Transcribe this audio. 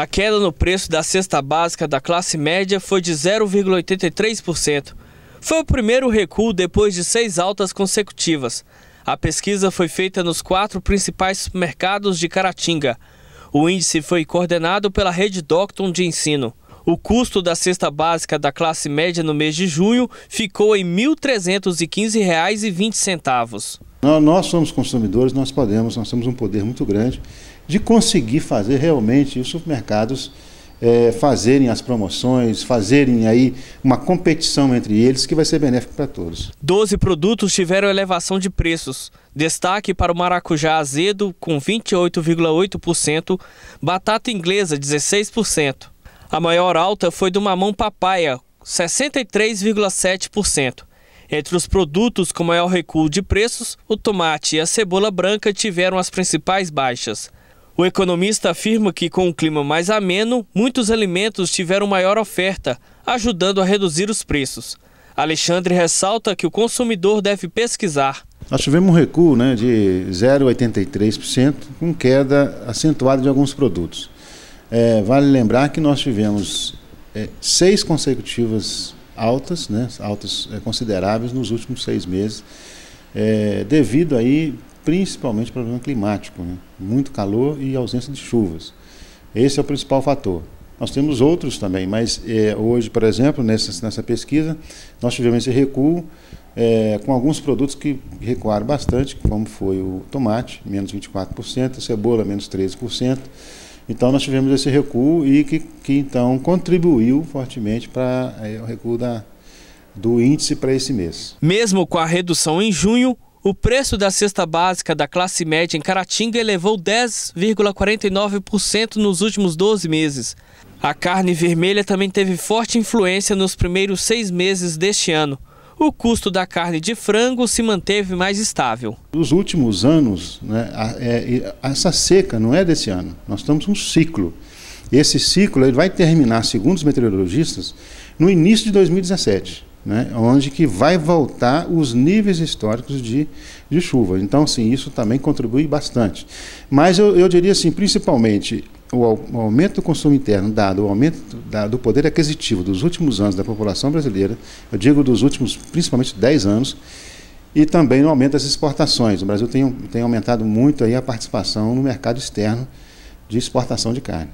A queda no preço da cesta básica da classe média foi de 0,83%. Foi o primeiro recuo depois de seis altas consecutivas. A pesquisa foi feita nos quatro principais supermercados de Caratinga. O índice foi coordenado pela rede Docton de ensino. O custo da cesta básica da classe média no mês de junho ficou em R$ 1.315,20. Nós somos consumidores, nós podemos, nós temos um poder muito grande de conseguir fazer realmente os supermercados é, fazerem as promoções, fazerem aí uma competição entre eles que vai ser benéfico para todos. Doze produtos tiveram elevação de preços. Destaque para o maracujá azedo, com 28,8%, batata inglesa, 16%. A maior alta foi do mamão papaya, 63,7%. Entre os produtos com maior recuo de preços, o tomate e a cebola branca tiveram as principais baixas. O economista afirma que, com o clima mais ameno, muitos alimentos tiveram maior oferta, ajudando a reduzir os preços. Alexandre ressalta que o consumidor deve pesquisar. Nós tivemos um recuo né, de 0,83%, com queda acentuada de alguns produtos. É, vale lembrar que nós tivemos é, seis consecutivas altas, né, altas eh, consideráveis nos últimos seis meses, é, devido aí principalmente ao problema climático, né, muito calor e ausência de chuvas. Esse é o principal fator. Nós temos outros também, mas é, hoje, por exemplo, nessa, nessa pesquisa, nós tivemos esse recuo é, com alguns produtos que recuaram bastante, como foi o tomate, menos 24%, a cebola, menos 13%, então nós tivemos esse recuo e que, que então contribuiu fortemente para é, eh, o recuo da, do índice para esse mês. Mesmo com a redução em junho, o preço da cesta básica da classe média em Caratinga elevou 10,49% nos últimos 12 meses. A carne vermelha também teve forte influência nos primeiros seis meses deste ano o custo da carne de frango se manteve mais estável. Nos últimos anos, né, é, essa seca não é desse ano, nós estamos um ciclo. Esse ciclo ele vai terminar, segundo os meteorologistas, no início de 2017. Né, onde que vai voltar os níveis históricos de, de chuva. Então, sim, isso também contribui bastante. Mas eu, eu diria assim, principalmente o aumento do consumo interno, dado o aumento do poder aquisitivo dos últimos anos da população brasileira, eu digo dos últimos, principalmente 10 anos, e também no aumento das exportações. O Brasil tem, tem aumentado muito aí a participação no mercado externo de exportação de carne.